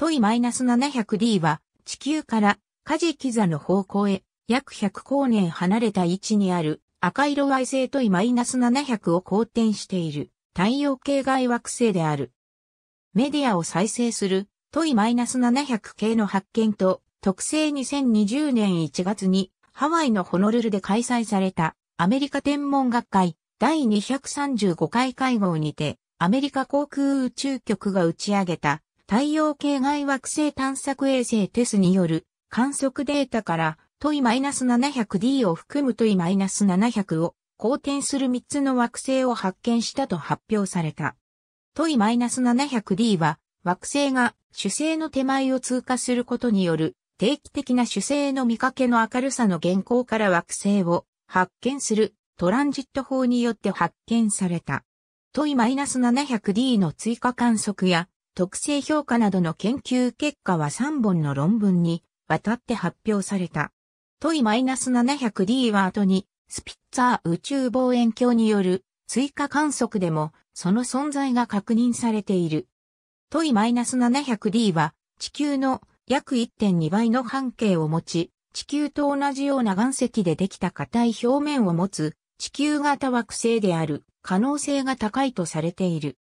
トイ -700D は地球からカジキザの方向へ約100光年離れた位置にある赤色矮星トイ -700 を公転している太陽系外惑星である。メディアを再生するトイ -700 系の発見と特性2020年1月にハワイのホノルルで開催されたアメリカ天文学会第235回会合にてアメリカ航空宇宙局が打ち上げた太陽系外惑星探索衛星テスによる観測データからトイ -700D を含むトイ -700 を公転する3つの惑星を発見したと発表された。トイ -700D は惑星が主星の手前を通過することによる定期的な主星の見かけの明るさの原稿から惑星を発見するトランジット法によって発見された。トイ -700D の追加観測や特性評価などの研究結果は3本の論文にわたって発表された。トイ -700 d は後にスピッツァー宇宙望遠鏡による追加観測でもその存在が確認されている。トイ -700D は地球の約1.2倍の半径を持ち、地球と同じような岩石でできた硬い表面を持つ地球型惑星である可能性が高いとされている。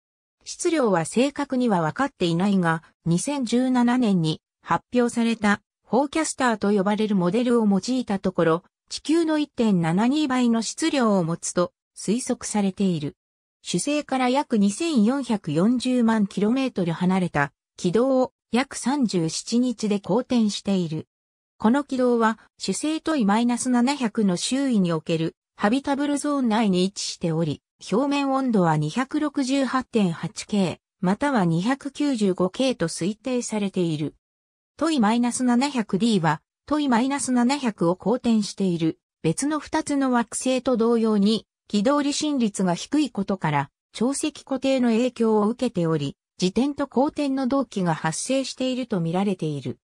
質量は正確には分かっていないが、2017年に発表されたフォーキャスターと呼ばれるモデルを用いたところ、地球の1.72倍の質量を持つと推測されている。主星から約2440万キロメートル離れた軌道を約37日で公転している。この軌道は主星とい -700 の周囲におけるハビタブルゾーン内に位置しており、表面温度は 268.8K、または 295K と推定されている。トイ -700D は、トイ -700 を公転している、別の2つの惑星と同様に、軌道離心率が低いことから、潮汐固定の影響を受けており、自転と公転の同期が発生していると見られている。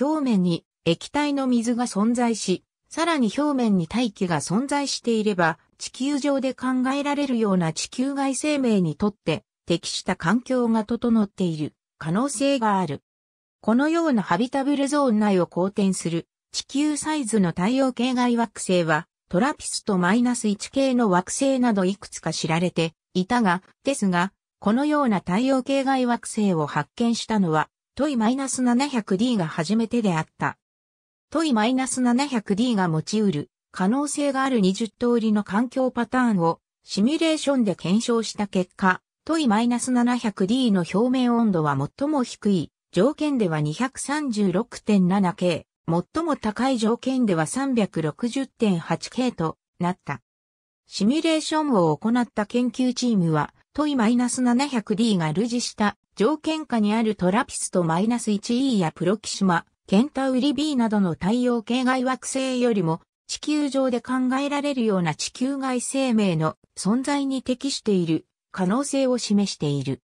表面に液体の水が存在し、さらに表面に大気が存在していれば、地球上で考えられるような地球外生命にとって適した環境が整っている可能性がある。このようなハビタブルゾーン内を公転する地球サイズの太陽系外惑星はトラピストマイナス1系の惑星などいくつか知られていたが、ですが、このような太陽系外惑星を発見したのはトイマイナ -700D が初めてであった。トイ -700D が持ち得る可能性がある20通りの環境パターンをシミュレーションで検証した結果、トイ -700D の表面温度は最も低い条件では 236.7K、最も高い条件では 360.8K となった。シミュレーションを行った研究チームは、トイ -700D が類似した条件下にあるトラピスト -1E やプロキシマ、ケンタウリ B などの太陽系外惑星よりも地球上で考えられるような地球外生命の存在に適している可能性を示している。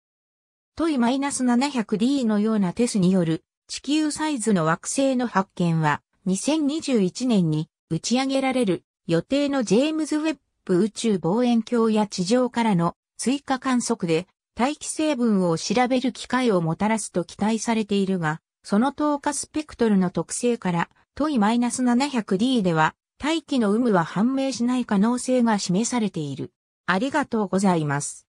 トイ -700D のようなテスによる地球サイズの惑星の発見は2021年に打ち上げられる予定のジェームズ・ウェッブ宇宙望遠鏡や地上からの追加観測で大気成分を調べる機会をもたらすと期待されているが、その透過スペクトルの特性から、トイ -700D では、大気の有無は判明しない可能性が示されている。ありがとうございます。